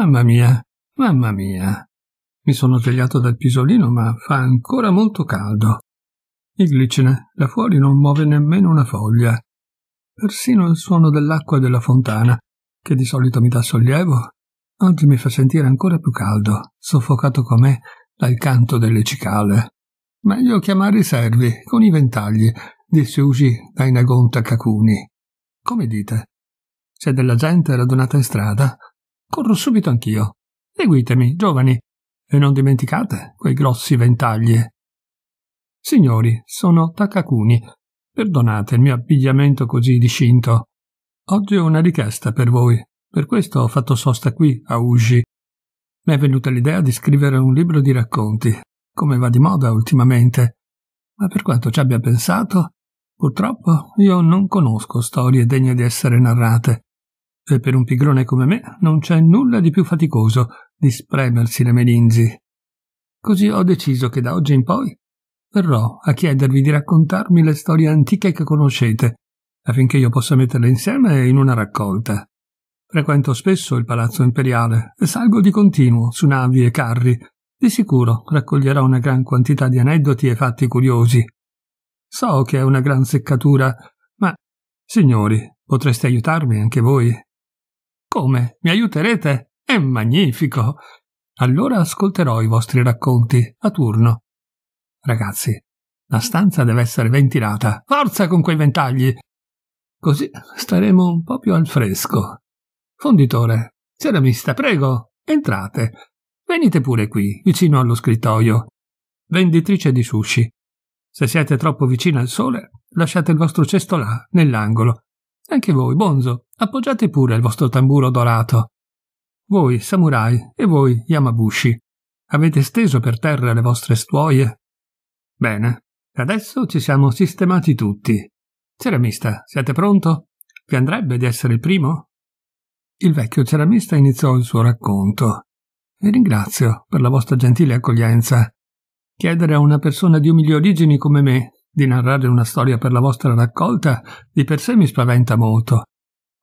Mamma mia, mamma mia. Mi sono svegliato dal pisolino, ma fa ancora molto caldo. Il glicine là fuori non muove nemmeno una foglia. Persino il suono dell'acqua della fontana, che di solito mi dà sollievo, oggi mi fa sentire ancora più caldo, soffocato com'è dal canto delle cicale. Meglio chiamare i servi, con i ventagli, disse Ushi dai Nagonta Kakuni. Come dite? C'è della gente radunata in strada, corro subito anch'io. Seguitemi, giovani, e non dimenticate quei grossi ventagli. Signori, sono Takakuni. Perdonate il mio abbigliamento così discinto. Oggi ho una richiesta per voi. Per questo ho fatto sosta qui, a Uji. Mi è venuta l'idea di scrivere un libro di racconti, come va di moda ultimamente. Ma per quanto ci abbia pensato, purtroppo io non conosco storie degne di essere narrate e per un pigrone come me non c'è nulla di più faticoso di spremersi le meningi. Così ho deciso che da oggi in poi verrò a chiedervi di raccontarmi le storie antiche che conoscete, affinché io possa metterle insieme in una raccolta. Frequento spesso il palazzo imperiale e salgo di continuo su navi e carri. Di sicuro raccoglierò una gran quantità di aneddoti e fatti curiosi. So che è una gran seccatura, ma, signori, potreste aiutarmi anche voi? Come? Mi aiuterete? È magnifico! Allora ascolterò i vostri racconti, a turno. Ragazzi, la stanza deve essere ventilata. Forza con quei ventagli! Così staremo un po' più al fresco. Fonditore, ceramista, prego, entrate. Venite pure qui, vicino allo scrittoio. Venditrice di sushi. Se siete troppo vicini al sole, lasciate il vostro cesto là, nell'angolo. Anche voi, Bonzo, appoggiate pure il vostro tamburo dorato. Voi, samurai, e voi, Yamabushi, avete steso per terra le vostre stuoie? Bene, adesso ci siamo sistemati tutti. Ceramista, siete pronto? Vi andrebbe di essere il primo? Il vecchio ceramista iniziò il suo racconto. Vi ringrazio per la vostra gentile accoglienza. Chiedere a una persona di umili origini come me di narrare una storia per la vostra raccolta di per sé mi spaventa molto,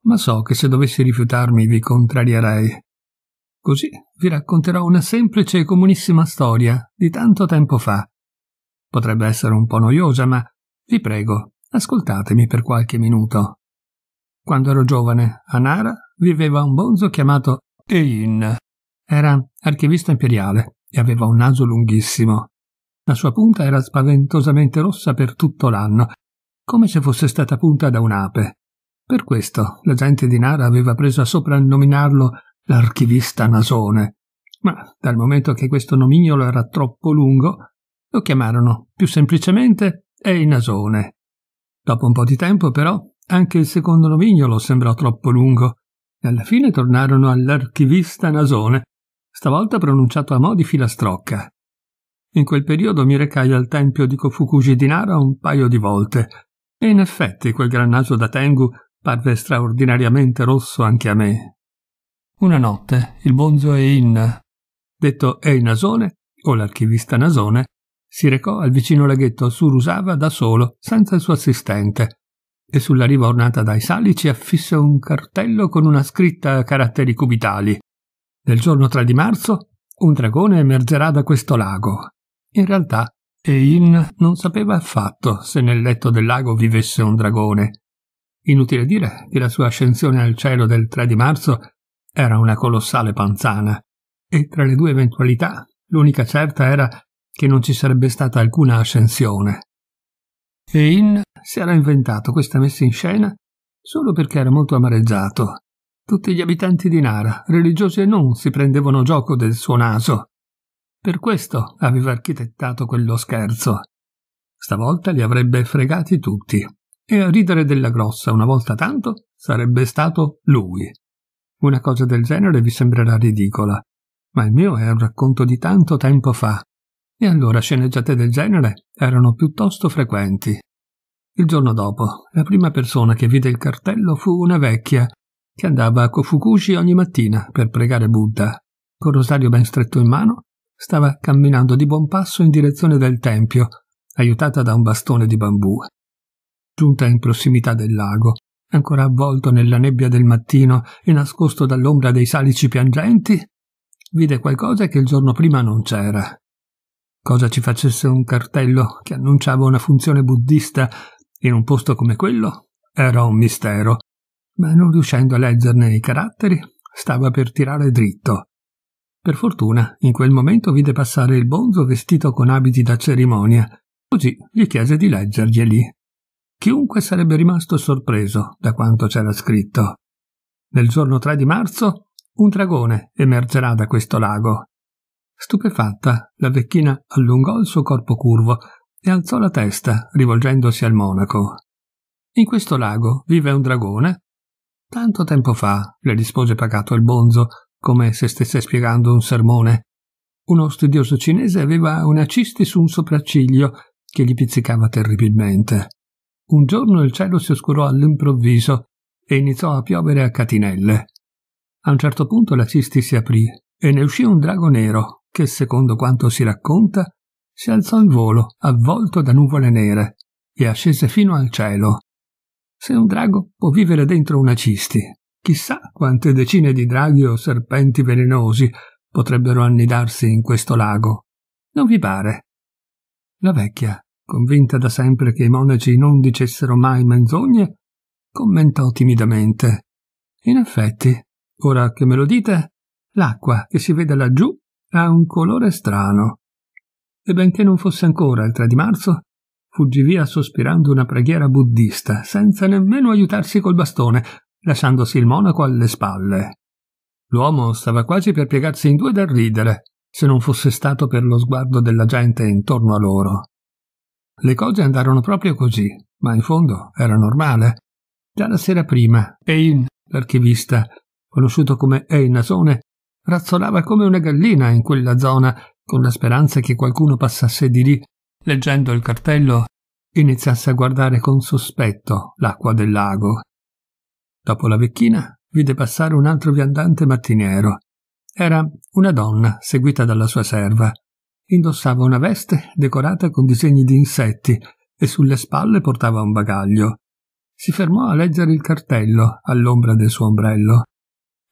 ma so che se dovessi rifiutarmi vi contrarierei. Così vi racconterò una semplice e comunissima storia di tanto tempo fa. Potrebbe essere un po' noiosa, ma vi prego, ascoltatemi per qualche minuto. Quando ero giovane, a Nara viveva un bonzo chiamato Ein. Era archivista imperiale e aveva un naso lunghissimo. La sua punta era spaventosamente rossa per tutto l'anno, come se fosse stata punta da un'ape. Per questo la gente di Nara aveva preso a soprannominarlo l'archivista Nasone. Ma dal momento che questo nomignolo era troppo lungo, lo chiamarono più semplicemente Ei Nasone. Dopo un po' di tempo, però, anche il secondo nomignolo sembrò troppo lungo e alla fine tornarono all'archivista Nasone, stavolta pronunciato a mo' di filastrocca. In quel periodo mi recai al tempio di Kofukuji di Nara un paio di volte, e in effetti quel gran naso da Tengu parve straordinariamente rosso anche a me. Una notte il bonzo Ein, detto Ei Nasone, o l'archivista Nasone, si recò al vicino laghetto Surusava da solo, senza il suo assistente, e sulla riva ornata dai salici affisse un cartello con una scritta a caratteri cubitali. Nel giorno 3 di marzo un dragone emergerà da questo lago. In realtà Ein non sapeva affatto se nel letto del lago vivesse un dragone. Inutile dire che la sua ascensione al cielo del 3 di marzo era una colossale panzana, e tra le due eventualità l'unica certa era che non ci sarebbe stata alcuna ascensione. Ein si era inventato questa messa in scena solo perché era molto amareggiato. Tutti gli abitanti di Nara, religiosi e non, si prendevano gioco del suo naso per questo aveva architettato quello scherzo. Stavolta li avrebbe fregati tutti, e a ridere della grossa una volta tanto sarebbe stato lui. Una cosa del genere vi sembrerà ridicola, ma il mio è un racconto di tanto tempo fa, e allora sceneggiate del genere erano piuttosto frequenti. Il giorno dopo, la prima persona che vide il cartello fu una vecchia che andava a Kofukushi ogni mattina per pregare Buddha, col rosario ben stretto in mano stava camminando di buon passo in direzione del tempio, aiutata da un bastone di bambù. Giunta in prossimità del lago, ancora avvolto nella nebbia del mattino e nascosto dall'ombra dei salici piangenti, vide qualcosa che il giorno prima non c'era. Cosa ci facesse un cartello che annunciava una funzione buddista in un posto come quello? Era un mistero, ma non riuscendo a leggerne i caratteri, stava per tirare dritto. Per fortuna, in quel momento vide passare il bonzo vestito con abiti da cerimonia, così gli chiese di leggerglieli. Chiunque sarebbe rimasto sorpreso da quanto c'era scritto. Nel giorno 3 di marzo un dragone emergerà da questo lago. Stupefatta, la vecchina allungò il suo corpo curvo e alzò la testa, rivolgendosi al monaco. In questo lago vive un dragone? Tanto tempo fa, le rispose pagato il bonzo, come se stesse spiegando un sermone. Uno studioso cinese aveva una cisti su un sopracciglio che gli pizzicava terribilmente. Un giorno il cielo si oscurò all'improvviso e iniziò a piovere a catinelle. A un certo punto la cisti si aprì e ne uscì un drago nero che, secondo quanto si racconta, si alzò in volo, avvolto da nuvole nere, e ascese fino al cielo. Se un drago può vivere dentro una cisti, Chissà quante decine di draghi o serpenti velenosi potrebbero annidarsi in questo lago. Non vi pare? La vecchia, convinta da sempre che i monaci non dicessero mai menzogne, commentò timidamente. In effetti, ora che me lo dite, l'acqua che si vede laggiù ha un colore strano. E benché non fosse ancora il 3 di marzo, fuggì via sospirando una preghiera buddista, senza nemmeno aiutarsi col bastone, lasciandosi il monaco alle spalle. L'uomo stava quasi per piegarsi in due dal ridere, se non fosse stato per lo sguardo della gente intorno a loro. Le cose andarono proprio così, ma in fondo era normale. Già la sera prima, Ein, l'archivista, conosciuto come Ei Nasone, razzolava come una gallina in quella zona, con la speranza che qualcuno passasse di lì, leggendo il cartello, iniziasse a guardare con sospetto l'acqua del lago Dopo la vecchina, vide passare un altro viandante mattiniero. Era una donna, seguita dalla sua serva. Indossava una veste decorata con disegni di insetti e sulle spalle portava un bagaglio. Si fermò a leggere il cartello all'ombra del suo ombrello.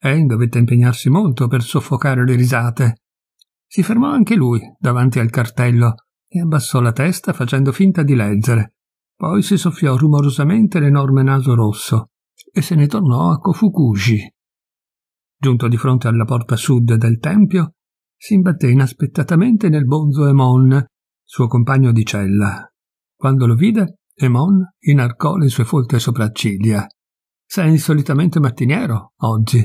Anne dovette impegnarsi molto per soffocare le risate. Si fermò anche lui davanti al cartello e abbassò la testa facendo finta di leggere. Poi si soffiò rumorosamente l'enorme naso rosso e se ne tornò a Kofukushi. Giunto di fronte alla porta sud del tempio, si imbatté inaspettatamente nel bonzo Emon, suo compagno di cella. Quando lo vide, Emon inarcò le sue folte sopracciglia. Sei insolitamente mattiniero, oggi.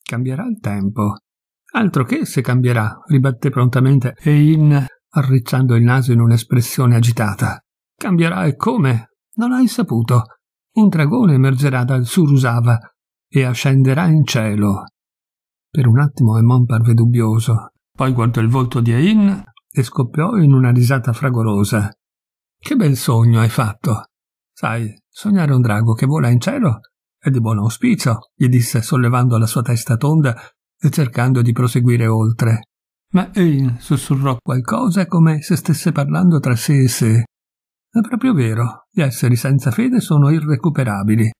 Cambierà il tempo. Altro che se cambierà, ribatté prontamente Ein, arricciando il naso in un'espressione agitata. Cambierà e come? Non hai saputo un dragone emergerà dal Surusava e ascenderà in cielo. Per un attimo Emon parve dubbioso, poi guardò il volto di Ain e scoppiò in una risata fragorosa. Che bel sogno hai fatto! Sai, sognare un drago che vola in cielo è di buon auspicio, gli disse sollevando la sua testa tonda e cercando di proseguire oltre. Ma Ain sussurrò qualcosa come se stesse parlando tra sé e sé. È proprio vero, gli esseri senza fede sono irrecuperabili.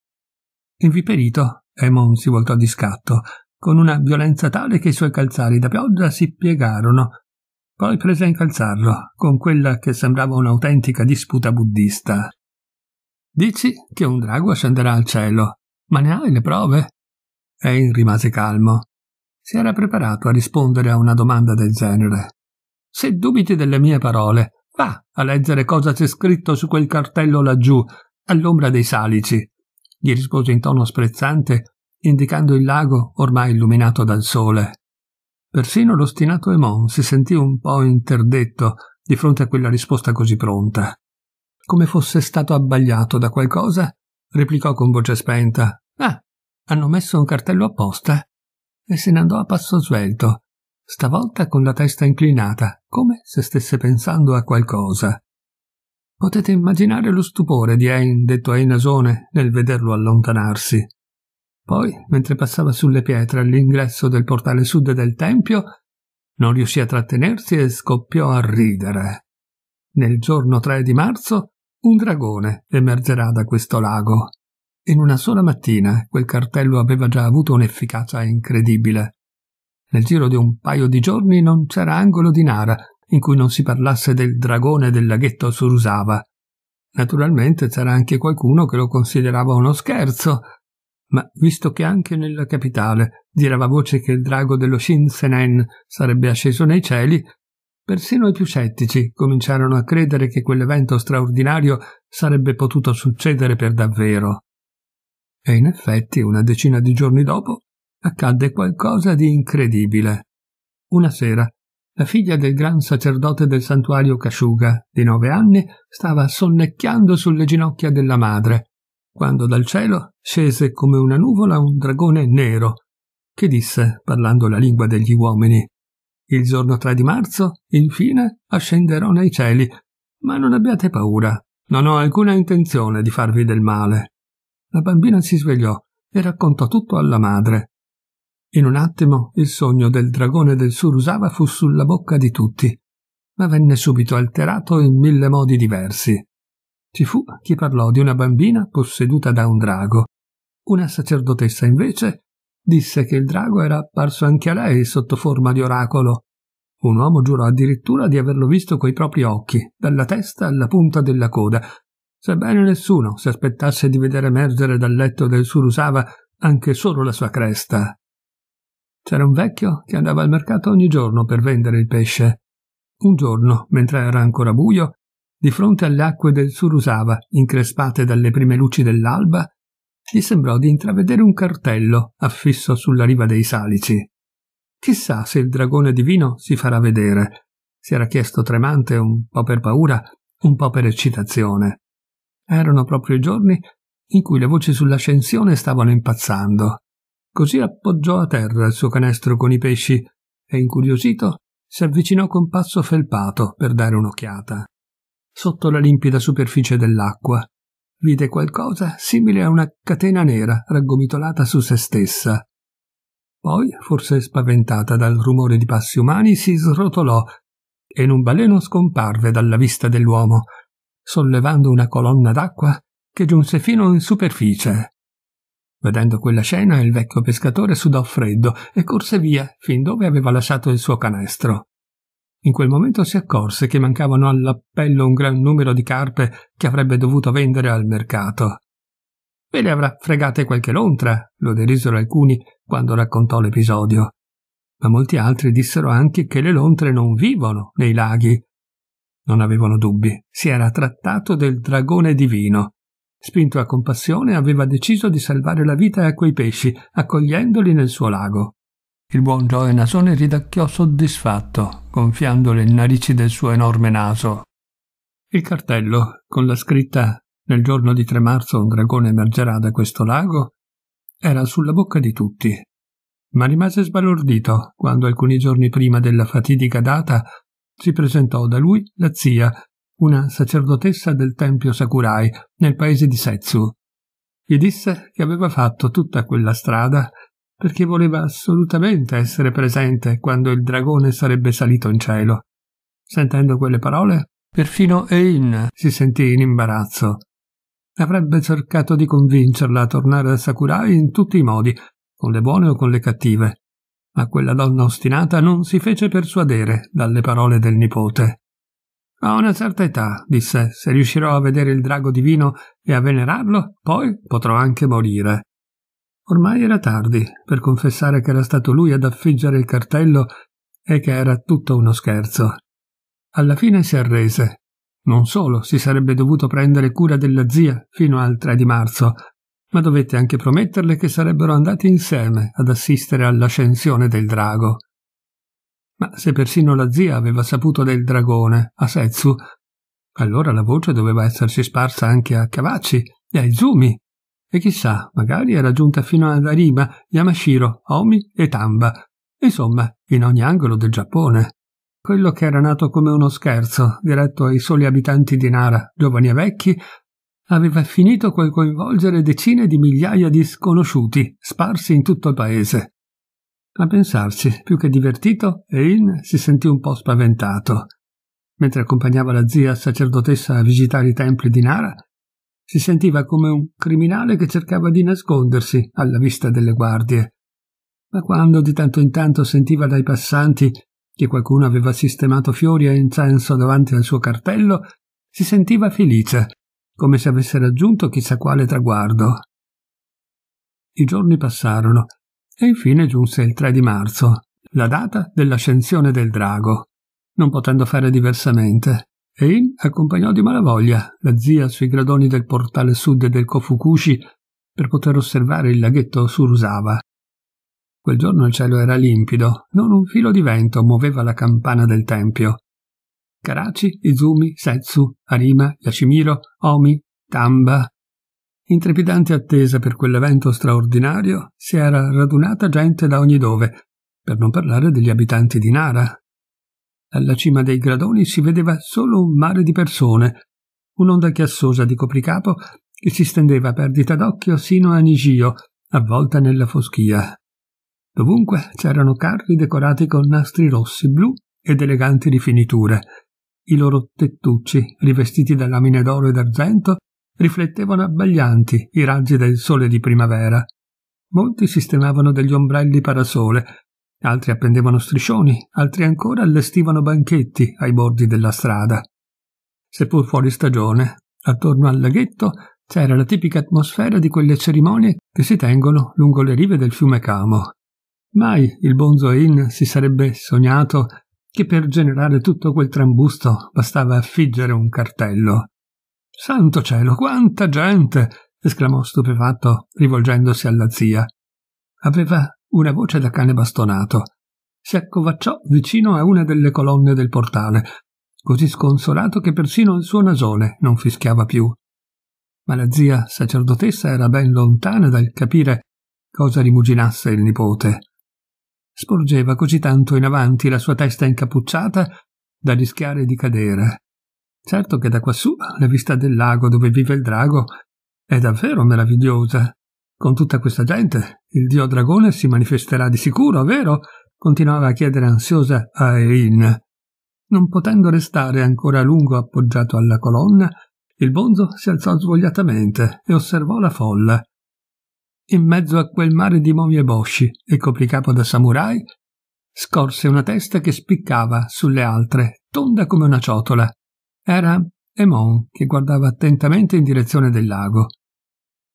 Inviperito, Emon si voltò di scatto, con una violenza tale che i suoi calzari da pioggia si piegarono. Poi prese a incalzarlo, con quella che sembrava un'autentica disputa buddista. Dici che un drago ascenderà al cielo, ma ne hai le prove? Ein rimase calmo. Si era preparato a rispondere a una domanda del genere. Se dubiti delle mie parole, Va a leggere cosa c'è scritto su quel cartello laggiù, all'ombra dei salici, gli rispose in tono sprezzante, indicando il lago ormai illuminato dal sole. Persino l'ostinato Emon si sentì un po' interdetto di fronte a quella risposta così pronta. Come fosse stato abbagliato da qualcosa, replicò con voce spenta: Ah, hanno messo un cartello apposta? E se ne andò a passo svelto, stavolta con la testa inclinata, come se stesse pensando a qualcosa. Potete immaginare lo stupore di Ain detto ai Nasone nel vederlo allontanarsi. Poi, mentre passava sulle pietre all'ingresso del portale sud del tempio, non riuscì a trattenersi e scoppiò a ridere. Nel giorno 3 di marzo un dragone emergerà da questo lago. In una sola mattina quel cartello aveva già avuto un'efficacia incredibile. Nel giro di un paio di giorni non c'era angolo di Nara in cui non si parlasse del dragone del laghetto Surusava. Naturalmente c'era anche qualcuno che lo considerava uno scherzo, ma visto che anche nella capitale girava voce che il drago dello Shinsenen sarebbe asceso nei cieli, persino i più scettici cominciarono a credere che quell'evento straordinario sarebbe potuto succedere per davvero. E in effetti, una decina di giorni dopo, accadde qualcosa di incredibile. Una sera, la figlia del gran sacerdote del santuario Casciuga, di nove anni, stava sonnecchiando sulle ginocchia della madre, quando dal cielo scese come una nuvola un dragone nero, che disse, parlando la lingua degli uomini, il giorno 3 di marzo, infine, ascenderò nei cieli, ma non abbiate paura, non ho alcuna intenzione di farvi del male. La bambina si svegliò e raccontò tutto alla madre, in un attimo il sogno del dragone del Surusava fu sulla bocca di tutti, ma venne subito alterato in mille modi diversi. Ci fu chi parlò di una bambina posseduta da un drago. Una sacerdotessa, invece, disse che il drago era apparso anche a lei sotto forma di oracolo. Un uomo giurò addirittura di averlo visto coi propri occhi, dalla testa alla punta della coda, sebbene nessuno si aspettasse di vedere emergere dal letto del Surusava anche solo la sua cresta. C'era un vecchio che andava al mercato ogni giorno per vendere il pesce. Un giorno, mentre era ancora buio, di fronte alle acque del Surusava, increspate dalle prime luci dell'alba, gli sembrò di intravedere un cartello affisso sulla riva dei salici. Chissà se il dragone divino si farà vedere, si era chiesto tremante un po' per paura, un po' per eccitazione. Erano proprio i giorni in cui le voci sull'ascensione stavano impazzando. Così appoggiò a terra il suo canestro con i pesci e, incuriosito, si avvicinò con passo felpato per dare un'occhiata. Sotto la limpida superficie dell'acqua vide qualcosa simile a una catena nera raggomitolata su se stessa. Poi, forse spaventata dal rumore di passi umani, si srotolò e in un baleno scomparve dalla vista dell'uomo, sollevando una colonna d'acqua che giunse fino in superficie. Vedendo quella scena, il vecchio pescatore sudò freddo e corse via fin dove aveva lasciato il suo canestro. In quel momento si accorse che mancavano all'appello un gran numero di carpe che avrebbe dovuto vendere al mercato. Ve le avrà fregate qualche lontra, lo derisero alcuni quando raccontò l'episodio. Ma molti altri dissero anche che le lontre non vivono nei laghi. Non avevano dubbi, si era trattato del dragone divino, Spinto a compassione, aveva deciso di salvare la vita a quei pesci, accogliendoli nel suo lago. Il buon Gioe Nasone ridacchiò soddisfatto, gonfiando le narici del suo enorme naso. Il cartello, con la scritta Nel giorno di 3 marzo un dragone emergerà da questo lago, era sulla bocca di tutti. Ma rimase sbalordito quando alcuni giorni prima della fatidica data si presentò da lui la zia una sacerdotessa del tempio Sakurai, nel paese di Setsu. Gli disse che aveva fatto tutta quella strada perché voleva assolutamente essere presente quando il dragone sarebbe salito in cielo. Sentendo quelle parole, perfino Ein si sentì in imbarazzo. Avrebbe cercato di convincerla a tornare da Sakurai in tutti i modi, con le buone o con le cattive, ma quella donna ostinata non si fece persuadere dalle parole del nipote. A una certa età, disse, se riuscirò a vedere il drago divino e a venerarlo, poi potrò anche morire. Ormai era tardi per confessare che era stato lui ad affiggere il cartello e che era tutto uno scherzo. Alla fine si arrese. Non solo si sarebbe dovuto prendere cura della zia fino al 3 di marzo, ma dovette anche prometterle che sarebbero andati insieme ad assistere all'ascensione del drago. Ma se persino la zia aveva saputo del dragone, a Setsu, allora la voce doveva essersi sparsa anche a Cavacci e a Izumi. E chissà, magari era giunta fino ad Arima, Yamashiro, Omi e Tamba. Insomma, in ogni angolo del Giappone. Quello che era nato come uno scherzo, diretto ai soli abitanti di Nara, giovani e vecchi, aveva finito col coinvolgere decine di migliaia di sconosciuti, sparsi in tutto il paese. A pensarci, più che divertito, Ein si sentì un po' spaventato. Mentre accompagnava la zia sacerdotessa a visitare i templi di Nara, si sentiva come un criminale che cercava di nascondersi alla vista delle guardie. Ma quando di tanto in tanto sentiva dai passanti che qualcuno aveva sistemato fiori e incenso davanti al suo cartello, si sentiva felice, come se avesse raggiunto chissà quale traguardo. I giorni passarono e infine giunse il 3 di marzo, la data dell'ascensione del drago, non potendo fare diversamente. E in accompagnò di malavoglia la zia sui gradoni del portale sud del Kofukushi per poter osservare il laghetto su Rusava. Quel giorno il cielo era limpido, non un filo di vento muoveva la campana del tempio. Karachi, Izumi, Setsu, Arima, Yashimiro, Omi, Tamba, in trepidante attesa per quell'evento straordinario si era radunata gente da ogni dove, per non parlare degli abitanti di Nara. Alla cima dei gradoni si vedeva solo un mare di persone, un'onda chiassosa di copricapo che si stendeva a perdita d'occhio sino a Nigio, avvolta nella foschia. Dovunque c'erano carri decorati con nastri rossi, blu ed eleganti rifiniture. I loro tettucci, rivestiti da lamine d'oro ed argento, riflettevano abbaglianti i raggi del sole di primavera. Molti sistemavano degli ombrelli parasole, altri appendevano striscioni, altri ancora allestivano banchetti ai bordi della strada. Seppur fuori stagione, attorno al laghetto c'era la tipica atmosfera di quelle cerimonie che si tengono lungo le rive del fiume Camo. Mai il Bonzo Inn si sarebbe sognato che per generare tutto quel trambusto bastava affiggere un cartello. Santo cielo, quanta gente! esclamò stupefatto, rivolgendosi alla zia. Aveva una voce da cane bastonato. Si accovacciò vicino a una delle colonne del portale, così sconsolato che persino il suo nasone non fischiava più. Ma la zia sacerdotessa era ben lontana dal capire cosa rimuginasse il nipote. Sporgeva così tanto in avanti la sua testa incappucciata da rischiare di cadere. Certo che da quassù la vista del lago dove vive il drago è davvero meravigliosa. Con tutta questa gente, il dio dragone si manifesterà di sicuro, vero? continuava a chiedere ansiosa a Erin. Non potendo restare ancora a lungo appoggiato alla colonna, il bonzo si alzò svogliatamente e osservò la folla. In mezzo a quel mare di momi e bosci e copricapo da samurai, scorse una testa che spiccava sulle altre, tonda come una ciotola. Era Emon che guardava attentamente in direzione del lago.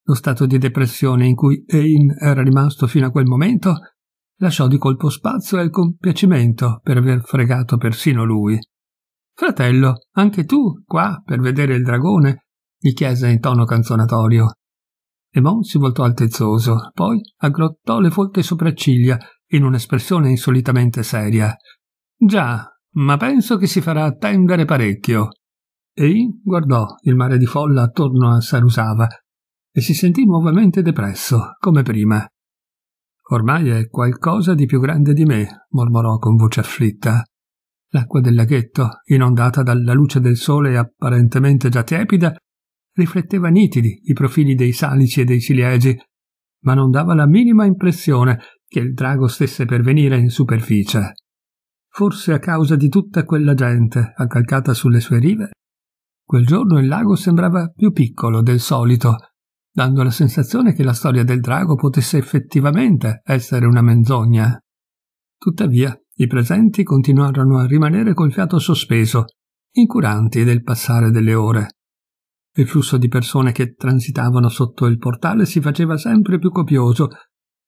Lo stato di depressione in cui Ain era rimasto fino a quel momento lasciò di colpo spazio al compiacimento per aver fregato persino lui. Fratello, anche tu qua per vedere il dragone? gli chiese in tono canzonatorio. Emon si voltò altezzoso, poi aggrottò le folte sopracciglia in un'espressione insolitamente seria. Già, ma penso che si farà attendere parecchio. Ei guardò il mare di folla attorno a Sarusava e si sentì nuovamente depresso, come prima. Ormai è qualcosa di più grande di me, mormorò con voce afflitta. L'acqua del laghetto, inondata dalla luce del sole apparentemente già tiepida, rifletteva nitidi i profili dei salici e dei ciliegi, ma non dava la minima impressione che il drago stesse per venire in superficie. Forse a causa di tutta quella gente accalcata sulle sue rive, Quel giorno il lago sembrava più piccolo del solito, dando la sensazione che la storia del drago potesse effettivamente essere una menzogna. Tuttavia, i presenti continuarono a rimanere col fiato sospeso, incuranti del passare delle ore. Il flusso di persone che transitavano sotto il portale si faceva sempre più copioso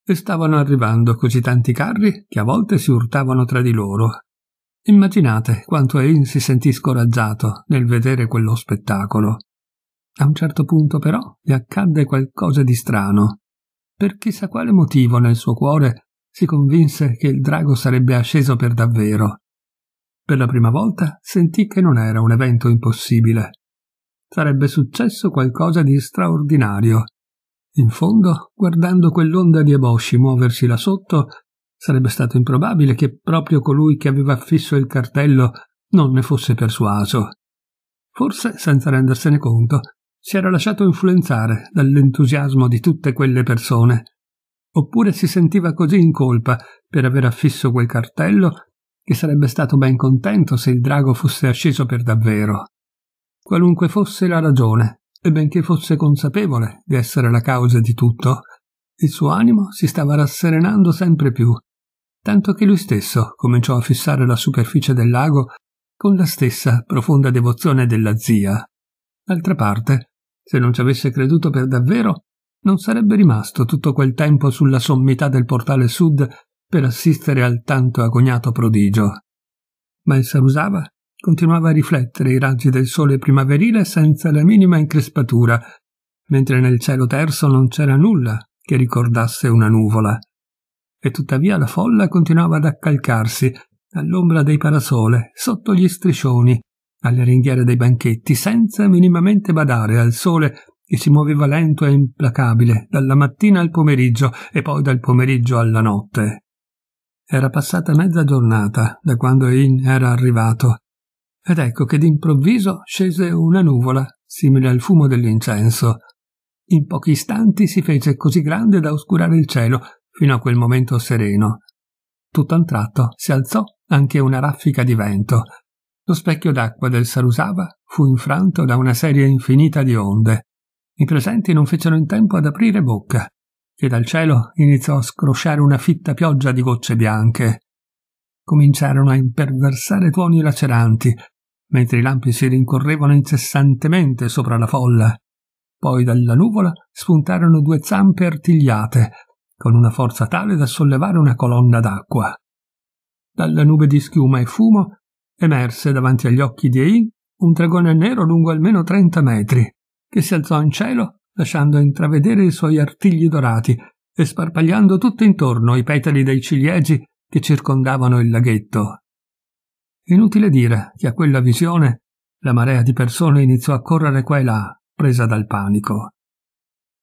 e stavano arrivando così tanti carri che a volte si urtavano tra di loro Immaginate quanto Ain si sentì scoraggiato nel vedere quello spettacolo. A un certo punto però gli accadde qualcosa di strano. Per chissà quale motivo nel suo cuore si convinse che il drago sarebbe asceso per davvero. Per la prima volta sentì che non era un evento impossibile. Sarebbe successo qualcosa di straordinario. In fondo, guardando quell'onda di eboshi muoversi là sotto, Sarebbe stato improbabile che proprio colui che aveva affisso il cartello non ne fosse persuaso. Forse, senza rendersene conto, si era lasciato influenzare dall'entusiasmo di tutte quelle persone. Oppure si sentiva così in colpa per aver affisso quel cartello che sarebbe stato ben contento se il drago fosse asceso per davvero. Qualunque fosse la ragione, e benché fosse consapevole di essere la causa di tutto, il suo animo si stava rasserenando sempre più tanto che lui stesso cominciò a fissare la superficie del lago con la stessa profonda devozione della zia. D'altra parte, se non ci avesse creduto per davvero, non sarebbe rimasto tutto quel tempo sulla sommità del portale sud per assistere al tanto agognato prodigio. Ma il Sarusava continuava a riflettere i raggi del sole primaverile senza la minima increspatura, mentre nel cielo terzo non c'era nulla che ricordasse una nuvola e tuttavia la folla continuava ad accalcarsi all'ombra dei parasole, sotto gli striscioni, alle ringhiere dei banchetti, senza minimamente badare al sole che si muoveva lento e implacabile dalla mattina al pomeriggio e poi dal pomeriggio alla notte. Era passata mezza giornata da quando In era arrivato, ed ecco che d'improvviso scese una nuvola, simile al fumo dell'incenso. In pochi istanti si fece così grande da oscurare il cielo fino a quel momento sereno. Tutto un tratto si alzò anche una raffica di vento. Lo specchio d'acqua del Sarusava fu infranto da una serie infinita di onde. I presenti non fecero in tempo ad aprire bocca, che dal cielo iniziò a scrosciare una fitta pioggia di gocce bianche. Cominciarono a imperversare tuoni laceranti, mentre i lampi si rincorrevano incessantemente sopra la folla. Poi dalla nuvola spuntarono due zampe artigliate, con una forza tale da sollevare una colonna d'acqua. Dalla nube di schiuma e fumo emerse davanti agli occhi di Ein un dragone nero lungo almeno trenta metri, che si alzò in cielo lasciando intravedere i suoi artigli dorati e sparpagliando tutto intorno i petali dei ciliegi che circondavano il laghetto. Inutile dire che a quella visione la marea di persone iniziò a correre qua e là, presa dal panico.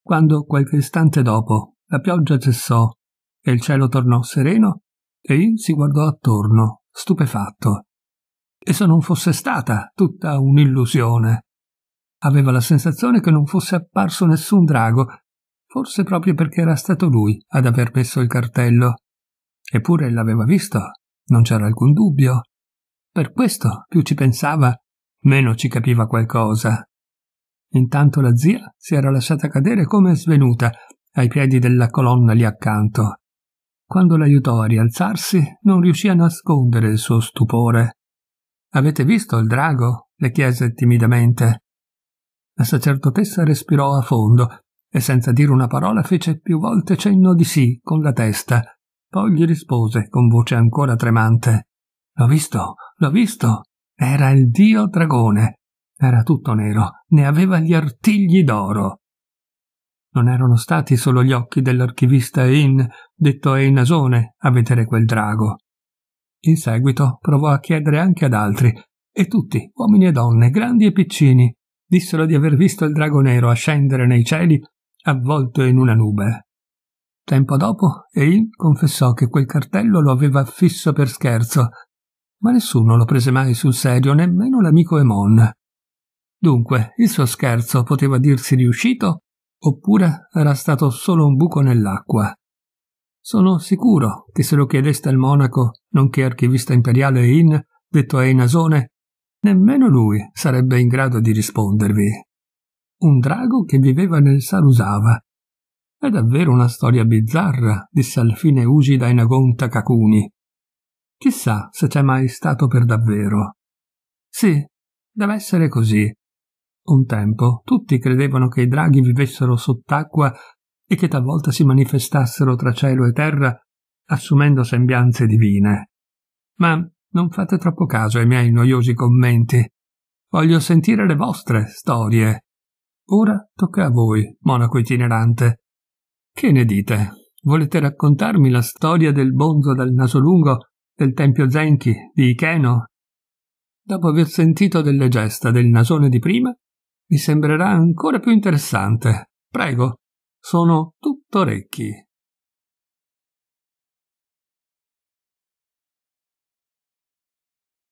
Quando qualche istante dopo la pioggia cessò e il cielo tornò sereno e io si guardò attorno, stupefatto. E se non fosse stata tutta un'illusione? Aveva la sensazione che non fosse apparso nessun drago, forse proprio perché era stato lui ad aver messo il cartello. Eppure l'aveva visto, non c'era alcun dubbio. Per questo più ci pensava, meno ci capiva qualcosa. Intanto la zia si era lasciata cadere come svenuta ai piedi della colonna lì accanto. Quando l'aiutò a rialzarsi, non riuscì a nascondere il suo stupore. Avete visto il drago? le chiese timidamente. La sacerdotessa respirò a fondo e senza dire una parola fece più volte cenno di sì con la testa. Poi gli rispose con voce ancora tremante. L'ho visto, l'ho visto. Era il dio dragone. Era tutto nero, ne aveva gli artigli d'oro. Non erano stati solo gli occhi dell'archivista In, detto Ei Nasone, a vedere quel drago. In seguito provò a chiedere anche ad altri, e tutti, uomini e donne, grandi e piccini, dissero di aver visto il drago nero ascendere nei cieli avvolto in una nube. Tempo dopo, Ein confessò che quel cartello lo aveva affisso per scherzo, ma nessuno lo prese mai sul serio, nemmeno l'amico Emon. Dunque, il suo scherzo poteva dirsi riuscito oppure era stato solo un buco nell'acqua. Sono sicuro che se lo chiedeste al monaco, nonché archivista imperiale In, detto a Inasone, nemmeno lui sarebbe in grado di rispondervi. Un drago che viveva nel Sarusava. È davvero una storia bizzarra, disse al fine Ugida Inagonta Cacuni. Chissà se c'è mai stato per davvero. Sì, deve essere così, un tempo tutti credevano che i draghi vivessero sott'acqua e che talvolta si manifestassero tra cielo e terra assumendo sembianze divine. Ma non fate troppo caso ai miei noiosi commenti. Voglio sentire le vostre storie. Ora tocca a voi, monaco itinerante. Che ne dite? Volete raccontarmi la storia del bonzo dal naso lungo del tempio Zenchi di Icheno? Dopo aver sentito delle gesta del nasone di prima, mi sembrerà ancora più interessante. Prego, sono tutto orecchi.